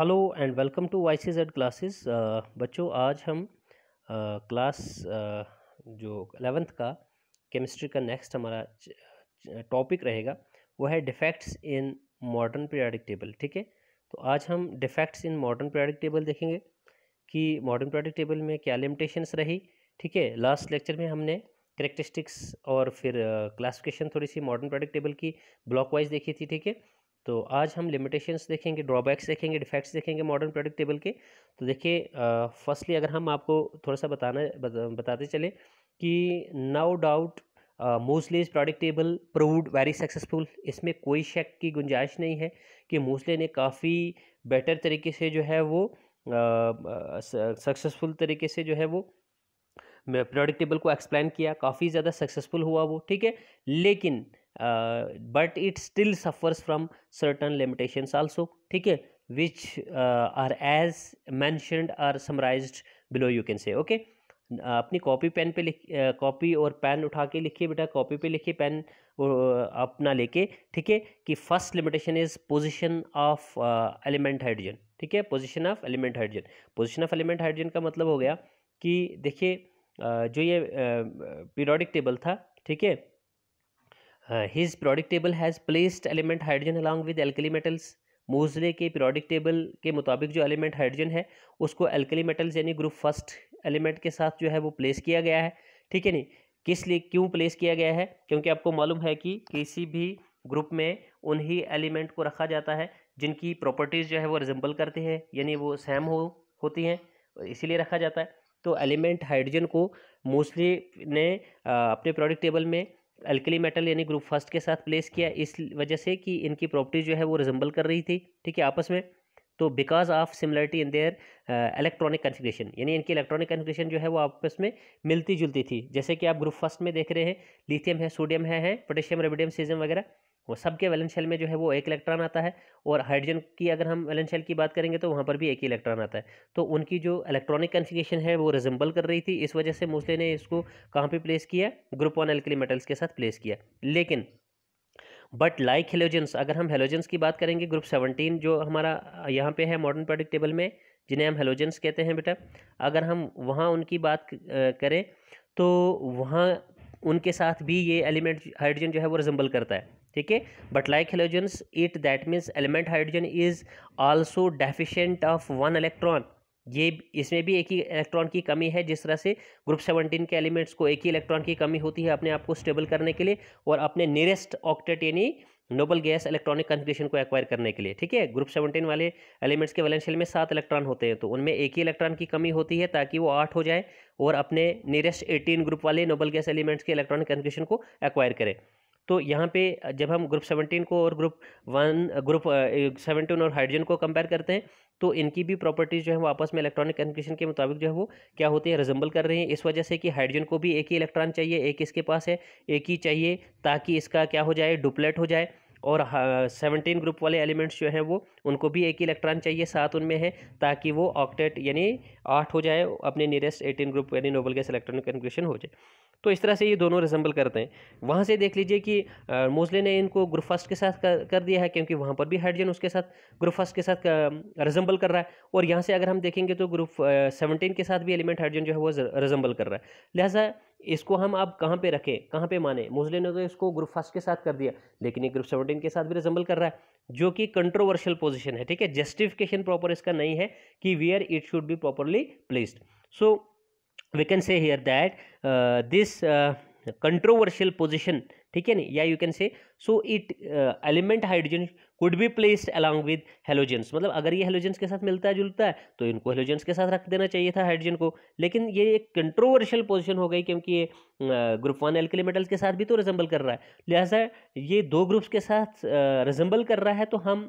hello and welcome to Y C Z classes बच्चों आज हम क्लास uh, uh, जो एलेवेंथ का केमिस्ट्री का नेक्स्ट हमारा टॉपिक रहेगा वो है defects in modern periodic table ठीक है तो आज हम defects in modern periodic table देखेंगे कि मॉडर्न पीरियडिक टेबल में क्या लिमिटेशंस रही ठीक है लास्ट लेक्चर में हमने करेक्टरिस्टिक्स और फिर क्लासिफिकेशन uh, थोड़ी सी मॉडर्न पीरियडिक टेबल की ब्लॉक वाइज देखी थी ठीक है तो आज हम लिमिटेशंस देखेंगे ड्रॉबैक्स देखेंगे डिफेक्ट्स देखेंगे मॉडर्न प्रोडक्ट टेबल के तो देखिए फर्स्टली अगर हम आपको थोड़ा सा बताना बताते चले कि नो डाउट मोस्टली इस periodic table proved very successful इसमें कोई शक की गुंजाइश नहीं है कि मोस्टली ने काफ़ी बेटर तरीके से जो है वो सक्सेसफुल तरीके से जो है वो प्रोडक्ट टेबल को एक्सप्लेन किया काफ़ी ज़्यादा सक्सेसफुल हुआ वो ठीक है लेकिन but it still suffers from certain limitations also ठीक है which are as mentioned are summarised below you can say okay अपनी कॉपी पेन पे लिख कॉपी और पेन उठा के लिखिए बेटा कॉपी पे लिखिए पेन अपना लेके ठीक है कि first limitation is position of element hydrogen ठीक है position of element hydrogen position of element hydrogen का मतलब हो गया कि देखिए जो ये पीरियोडिक टेबल था ठीक है his periodic table has placed element hydrogen along with alkali metals Moseley के पीरियोडिक टेबल के मुताबिक जो एलिमेंट हाइड्रोजन है उसको एल्कली मेटल्स यानी ग्रुप फर्स्ट एलिमेंट के साथ जो है वो प्लेस किया गया है ठीक है नहीं किस लिए क्यों प्लेस किया गया है क्योंकि आपको मालूम है कि किसी भी ग्रुप में उन्हीं एलिमेंट को रखा जाता है जिनकी प्रॉपर्टीज़ जो है वो रिजम्बल करते हैं यानी वो सेम हो होती हैं इसीलिए रखा जाता है तो एलिमेंट हाइड्रोजन को मोस्टली ने uh, अपने प्रोडक्ट टेबल में अल्कली मेटल यानी ग्रुप फर्स्ट के साथ प्लेस किया इस वजह से कि इनकी प्रॉपर्टी जो है वो रिजम्बल कर रही थी ठीक है आपस में तो because of similarity in their electronic configuration यानी इनकी इलेक्ट्रॉनिक कन्फिग्रेशन जो है वो आपस में मिलती जुलती थी जैसे कि आप ग्रुप फर्स्ट में देख रहे हैं लिथियम है सोडियम है, है पोटेशियम रेबिडियम सीजम वगैरह वो सब के वैलेंस शेल में जो है वो एक इलेक्ट्रॉन आता है और हाइड्रोजन की अगर हम वैलेंस शेल की बात करेंगे तो वहाँ पर भी एक ही इलेक्ट्रॉन आता है तो उनकी जो इलेक्ट्रॉनिक कंसिगेशन है वो रिजम्बल कर रही थी इस वजह से मोसले ने इसको कहाँ पर प्लेस किया ग्रुप वन एल्कली मेटल्स के साथ प्लेस किया लेकिन बट लाइक हेलोजेंस अगर हम हेलोजेंस की बात करेंगे ग्रुप सेवनटीन जो हमारा यहाँ पे है मॉडर्न प्रोडक्ट टेबल में जिन्हें हम हेलोजेंस कहते हैं बेटा अगर हम वहाँ उनकी बात करें तो वहाँ उनके साथ भी ये एलिमेंट हाइड्रोजन जो है वो रिजम्बल करता है ठीक है but like halogens it that means element hydrogen is also deficient of one electron ये इसमें भी एक ही इलेक्ट्रॉन की कमी है जिस तरह से ग्रुप सेवनटीन के एलिमेंट्स को एक ही इलेक्ट्रॉन की कमी होती है अपने आप को स्टेबल करने के लिए और अपने नियरेस्ट ऑक्टेट यानी नोबल गैस इलेक्ट्रॉनिक कंफिग्रेशन को एक्वायर करने के लिए ठीक है ग्रुप सेवनटीन वाले एलिमेंट्स के वैलेंशियल में सात इलेक्ट्रॉन होते हैं तो उनमें एक ही इलेक्ट्रॉन की कमी होती है ताकि वो आठ हो जाए और अपने नियरेस्ट एटीन ग्रुप वाले नोबल गैस एलिमेंट्स के इलेक्ट्रॉनिक कंफिग्रेशन को एक्वायर करें तो यहाँ पे जब हम ग्रुप सेवनटीन को और ग्रुप वन ग्रुप सेवनटीन और हाइड्रोजन को कंपेयर करते हैं तो इनकी भी प्रॉपर्टीज़ जो है वो आपस में इलेक्ट्रॉनिक कन्फिशन के मुताबिक जो है वो क्या होते हैं रिजम्बल कर रही हैं इस वजह से कि हाइड्रोजन को भी एक ही इलेक्ट्रॉन चाहिए एक इसके पास है एक ही चाहिए ताकि इसका क्या हो जाए डुप्लेट हो जाए और हाँ, सेवनटीन ग्रुप वाले एलिमेंट्स जो हैं वो उनको भी एक ही इलेक्ट्रॉन चाहिए सात उनमें है ताकि वो ऑक्टेट यानी आठ हो जाए अपने नियरेस्ट एटीन ग्रुप यानी नोबल गैस इलेक्ट्रॉनिक कन्फ्यूशन हो जाए तो इस तरह से ये दोनों रिजम्बल करते हैं वहाँ से देख लीजिए कि मोजले ने इनको ग्रुप फर्स्ट के साथ कर, कर दिया है क्योंकि वहाँ पर भी हाइड्रोजन उसके साथ ग्रुप फर्स्ट के साथ रिजम्बल कर रहा है और यहाँ से अगर हम देखेंगे तो ग्रुप सेवनटीन के साथ भी एलिमेंट हाइड्रोजन जो है वो रिजम्बल कर रहा है लिहाजा इसको हम अब कहाँ पर रखें कहाँ पर माने मोजले ने तो इसको ग्रुप फर्स्ट के साथ कर दिया लेकिन ये ग्रुप सेवनटीन के साथ भी रिजम्बल कर रहा है जो कि कंट्रोवर्शियल पोजिशन है ठीक है जस्टिफिकेशन प्रॉपर इसका नहीं है कि where it should be properly placed so we can say here that uh, this uh, controversial position ठीक है ना या you can say so it element hydrogen could be placed along with halogens मतलब अगर ये हेलोजेंस के साथ मिलता है जुलता है तो इनको हेलोजेंस के साथ रख देना चाहिए था हाइड्रोजन को लेकिन ये एक कंट्रोवर्शियल पोजीशन हो गई क्योंकि ये ग्रुप वन एल्कली मेटल्स के साथ भी तो रिजेंबल कर रहा है लिहाजा ये दो ग्रुप्स के साथ रिजम्बल uh, कर रहा है तो हम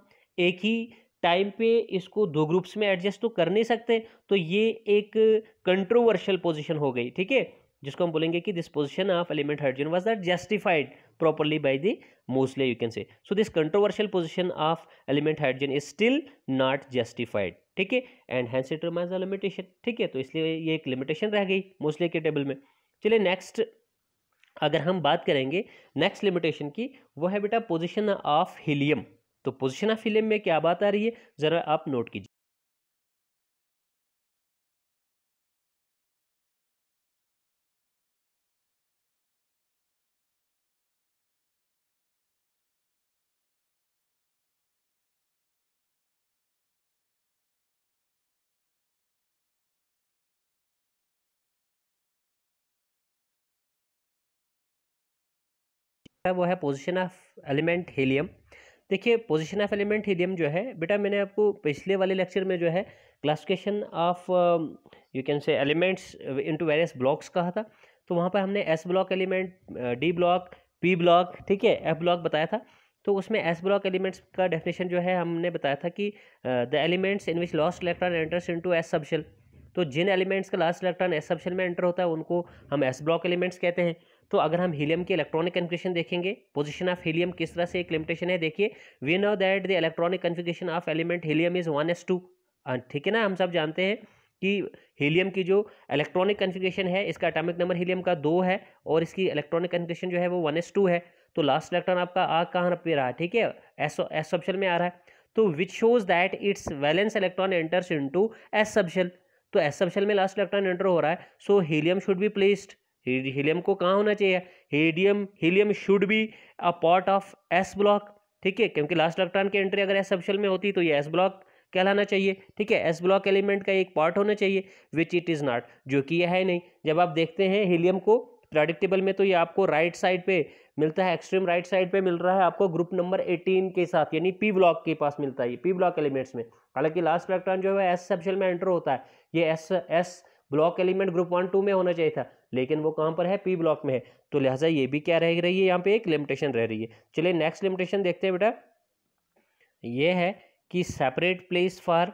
एक ही टाइम पे इसको दो ग्रुप्स में एडजस्ट तो कर नहीं सकते तो ये एक कंट्रोवर्शियल पोजीशन हो गई ठीक है जिसको हम बोलेंगे कि this position of element hydrogen was not justified properly by the Moseley you can say so this controversial position of element hydrogen is still not justified ठीक है and hence it remains limitation ठीक है तो इसलिए ये एक limitation रह गई मोस्टली के टेबल में चलिए नेक्स्ट अगर हम बात करेंगे नेक्स्ट लिमिटेशन की वो है बेटा पोजीशन ऑफ हीलियम तो पोजिशन ऑफ फिल्म में क्या बात आ रही है ज़रा आप नोट कीजिए वो है पोजिशन ऑफ एलिमेंट हीलियम देखिए पोजिशन ऑफ एलिमेंट हीलियम जो है बेटा मैंने आपको पिछले वाले लेक्चर में जो है classification of you can say elements into various blocks कहा था तो वहाँ पर हमने S block element D block P block ठीक है एफ ब्लॉक बताया था तो उसमें एस ब्लॉक एलिमेंट्स का डेफिनेशन जो है हमने बताया था कि the elements in which last electron enters into S subshell तो जिन एलिमेंट्स का लास्ट इलेक्ट्रॉन एस सबशेल में एंटर होता है उनको हम एस ब्लॉक एलिमेंट्स कहते हैं तो अगर हम हीलियम के इलेक्ट्रॉनिक कन्फिग्रेशन देखेंगे पोजिशन ऑफ हीलियम किस तरह से एक लिमिटेशन है देखिए we know that the electronic configuration of element helium is one s two ठीक है ना हम सब जानते हैं कि हीलियम की जो इलेक्ट्रॉनिक कन्फिग्रेशन है इसका एटॉमिक नंबर हीलियम का दो है और इसकी इलेक्ट्रॉनिक कन्फिग्रेशन जो है वो वन एस टू है तो लास्ट इलेक्ट्रॉन आपका आ कहाँ पे रहा है ठीक है एस एस ऑप्शन में आ रहा है तो which shows that it's valence electron enters into s option तो एस ऑप्शन में लास्ट इलेक्ट्रॉन एंटर हो रहा है so helium should be placed helium को कहाँ होना चाहिए हीडियम helium should be a part of s block ठीक है क्योंकि लास्ट इलेक्ट्रॉन की एंट्री अगर एस ऑप्शन में होती तो ये एस ब्लॉक कहलाना चाहिए ठीक है एस ब्लॉक एलिमेंट का एक पार्ट होना चाहिए विच इट इज़ नॉट जो कि यह है नहीं जब आप देखते हैं हीलियम को प्रोडिक्टेबल में तो ये आपको राइट साइड पे मिलता है एक्सट्रीम राइट साइड पे मिल रहा है आपको ग्रुप नंबर 18 के साथ यानी पी ब्लॉक के पास मिलता है ये पी ब्लॉक एलिमेंट्स में हालांकि लास्ट इलेक्ट्रॉन जो है एस सेप्शन में एंटर होता है ये s s block element group one two में होना चाहिए था लेकिन वो कहाँ पर है पी ब्लॉक में है तो लिहाजा ये भी क्या रह रही है यहाँ पे एक लिमिटेशन रह रही है चलिए नेक्स्ट लिमिटेशन देखते हैं बेटा ये है कि separate place for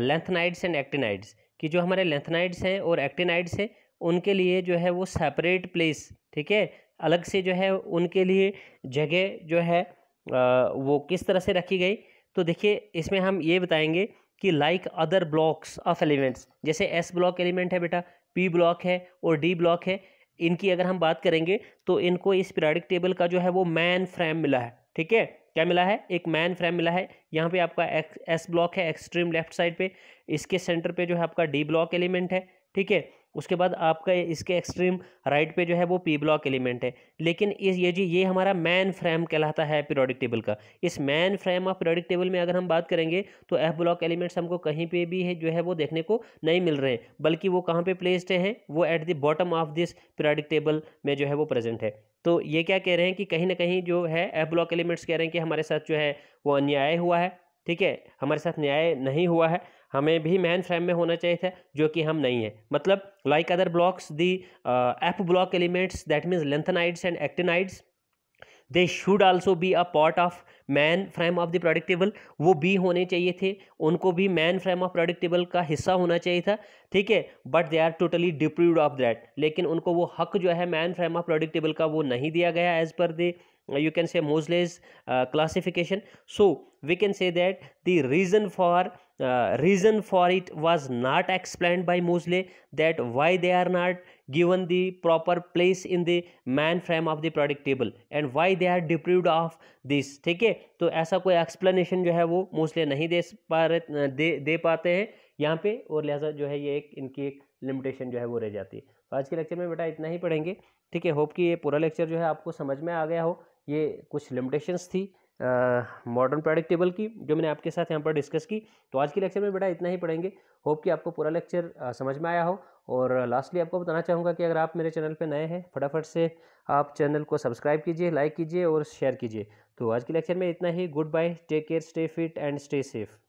lanthanides and actinides कि जो हमारे लेंथनाइड्स हैं और एक्टिनाइड्स हैं उनके लिए जो है वो सेपरेट प्लेस ठीक है अलग से जो है उनके लिए जगह जो है uh, वो किस तरह से रखी गई तो देखिए इसमें हम ये बताएंगे कि like other blocks of elements जैसे एस ब्लॉक एलिमेंट है बेटा पी ब्लॉक है और डी ब्लॉक है इनकी अगर हम बात करेंगे तो इनको इस पीरियाडिक टेबल का जो है वो मैन फ्रेम मिला है ठीक है क्या मिला है एक मैन फ्रेम मिला है यहाँ पे आपका एक्स एस ब्लॉक है एक्सट्रीम लेफ्ट साइड पे इसके सेंटर पे जो है आपका डी ब्लॉक एलिमेंट है ठीक है उसके बाद आपका इसके एक्सट्रीम राइट पे जो है वो पी ब्लॉक एलिमेंट है लेकिन इस ये जी ये हमारा मैन फ्रेम कहलाता है पीरियोडिक टेबल का इस main frame of periodic table में अगर हम बात करेंगे तो एफ ब्लॉक एलिमेंट्स हमको कहीं पे भी है जो है वो देखने को नहीं मिल रहे हैं बल्कि वो कहाँ पे प्लेस्ड हैं वो at the bottom of this periodic table में जो है वो प्रेजेंट है तो ये क्या कह रहे हैं कि कहीं ना कहीं जो है एफ ब्लॉक एलिमेंट्स कह रहे हैं कि हमारे साथ जो है वो अन्याय हुआ है ठीक है हमारे साथ न्याय नहीं हुआ है हमें भी मैन फ्रेम में होना चाहिए था जो कि हम नहीं है मतलब like other blocks the f block elements that means lanthanides and actinides they should also be a part of main frame of the periodic table वो भी होने चाहिए थे उनको भी मैन फ्रेम ऑफ प्रोडक्टेबल का हिस्सा होना चाहिए था ठीक है but they are totally deprived of that लेकिन उनको वो हक जो है मैन फ्रेम ऑफ प्रोडक्टेबल का वो नहीं दिया गया as per the you can say Moseley's classification so we can say that the reason for reason for it was not explain by Moseley that why they are not given the proper place in the main frame of the periodic table and why they are deprived of this ठीक है तो ऐसा कोई explanation जो है वो मोजले नहीं दे पा रहे दे दे पाते हैं यहाँ पे और लिहाजा जो है ये एक इनकी एक लिमिटेशन जो है वो रह जाती है तो आज के लेक्चर में बेटा इतना ही पढ़ेंगे ठीक है होप कि ये पूरा लेक्चर जो है आपको समझ में आ गया हो ये कुछ लिमिटेशंस थी मॉडर्न प्रोडक्ट टेबल की जो मैंने आपके साथ यहाँ पर डिस्कस की तो आज के लेक्चर में बेटा इतना ही पढ़ेंगे होप कि आपको पूरा लेक्चर समझ में आया हो और लास्टली आपको बताना चाहूँगा कि अगर आप मेरे चैनल पर नए हैं फटाफट से आप चैनल को सब्सक्राइब कीजिए लाइक कीजिए और शेयर कीजिए तो आज के लेक्चर में इतना ही goodbye take care stay fit and stay safe